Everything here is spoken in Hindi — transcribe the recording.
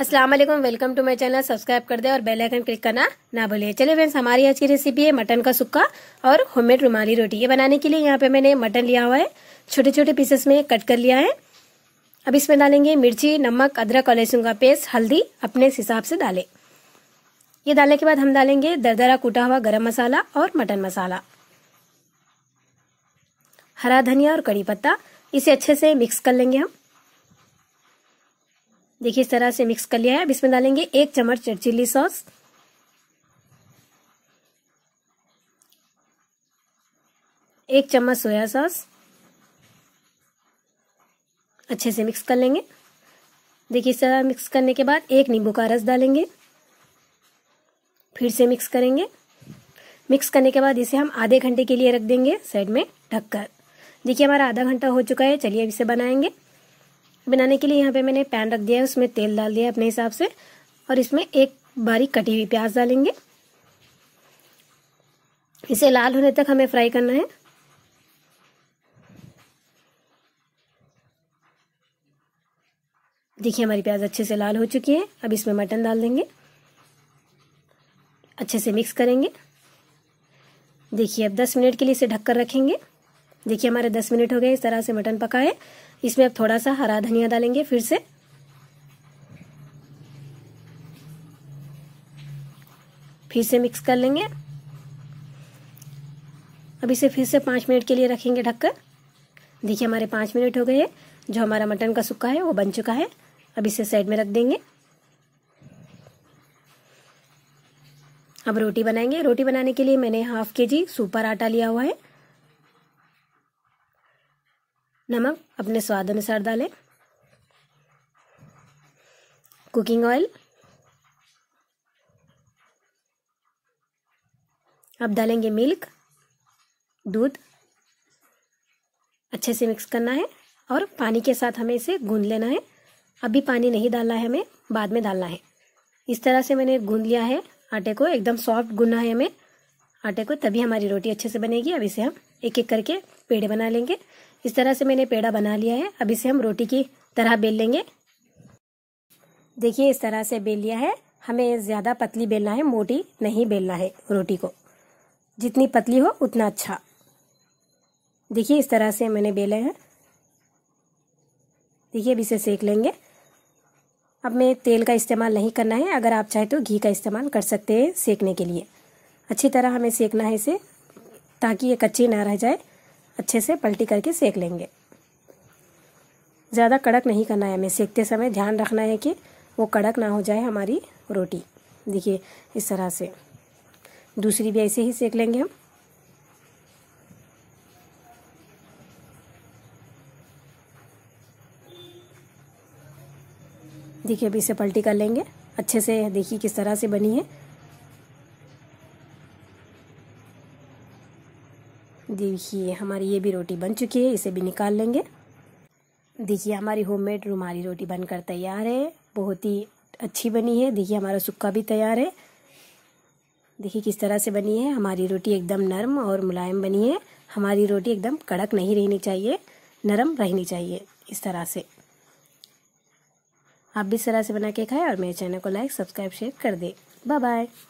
Aslam welcome to my channel subscribe कर दे और बेल आइकन क्लिक करना ना भूलिए चलिए फ्रेंड्स हमारी आज की रेसिपी है मटन का सुक्का और होममेड रुमाली रोटी ये बनाने के लिए यहाँ पे मैंने मटन लिया हुआ है छोटे छोटे पीसेस में कट कर लिया है अब इसमें डालेंगे मिर्ची नमक अदरक और लहसुन का पेस्ट हल्दी अपने हिसाब से डालें ये डालने के बाद हम डालेंगे दरदरा कूटा हुआ गरम मसाला और मटन मसाला हरा धनिया और कड़ी पत्ता इसे अच्छे से मिक्स कर लेंगे हम देखिए इस तरह से मिक्स कर लिया है अब इसमें डालेंगे एक चम्मच रेड चिल्ली सॉस एक चम्मच सोया सॉस अच्छे से मिक्स कर लेंगे देखिए इस तरह मिक्स करने के बाद एक नींबू का रस डालेंगे फिर से मिक्स करेंगे मिक्स करने के बाद इसे हम आधे घंटे के लिए रख देंगे साइड में ढककर देखिए हमारा आधा घंटा हो चुका है चलिए अब इसे बनाएंगे बनाने के लिए यहाँ पे मैंने पैन रख दिया है उसमें तेल डाल दिया है अपने हिसाब से और इसमें एक बारीक कटी हुई प्याज डालेंगे इसे लाल होने तक हमें फ्राई करना है देखिए हमारी प्याज अच्छे से लाल हो चुकी है अब इसमें मटन डाल देंगे अच्छे से मिक्स करेंगे देखिए अब 10 मिनट के लिए इसे ढककर रखेंगे देखिए हमारे दस मिनट हो गए इस तरह से मटन पका है इसमें अब थोड़ा सा हरा धनिया डालेंगे फिर से फिर से मिक्स कर लेंगे अब इसे फिर से पांच मिनट के लिए रखेंगे ढककर देखिए हमारे पांच मिनट हो गए जो हमारा मटन का सुखा है वो बन चुका है अब इसे साइड में रख देंगे अब रोटी बनाएंगे रोटी बनाने के लिए मैंने हाफ के जी सुपर आटा लिया हुआ है नमक अपने स्वाद अनुसार डालें कुकिंग ऑयल अब डालेंगे मिल्क दूध अच्छे से मिक्स करना है और पानी के साथ हमें इसे गूंद लेना है अभी पानी नहीं डालना है हमें बाद में डालना है इस तरह से मैंने गूंद लिया है आटे को एकदम सॉफ्ट गूंदना है हमें आटे को तभी हमारी रोटी अच्छे से बनेगी अब इसे हम एक एक करके पेड़े बना लेंगे इस तरह से मैंने पेड़ा बना लिया है अब इसे हम रोटी की तरह बेल लेंगे देखिए इस तरह से बेल लिया है हमें ज़्यादा पतली बेलना है मोटी नहीं बेलना है रोटी को जितनी पतली हो उतना अच्छा देखिए इस तरह से मैंने बेले हैं देखिए अब इसे सेक लेंगे अब मैं तेल का इस्तेमाल नहीं करना है अगर आप चाहे तो घी का इस्तेमाल कर सकते हैं सेकने के लिए अच्छी तरह हमें सेकना है इसे ताकि ये कच्ची ना रह जाए अच्छे से पलटी करके सेक लेंगे ज़्यादा कड़क नहीं करना है हमें सेकते समय ध्यान रखना है कि वो कड़क ना हो जाए हमारी रोटी देखिए इस तरह से दूसरी भी ऐसे ही सेक लेंगे हम देखिए अभी इसे पलटी कर लेंगे अच्छे से देखिए किस तरह से बनी है देखिए हमारी ये भी रोटी बन चुकी है इसे भी निकाल लेंगे देखिए हमारी होममेड रुमाली रोटी बनकर तैयार है बहुत ही अच्छी बनी है देखिए हमारा सुक्का भी तैयार है देखिए किस तरह से बनी है हमारी रोटी एकदम नरम और मुलायम बनी है हमारी रोटी एकदम कड़क नहीं रहनी चाहिए नरम रहनी चाहिए इस तरह से आप भी इस तरह से बना के खाएं और मेरे चैनल को लाइक सब्सक्राइब शेयर कर दें बाय बाय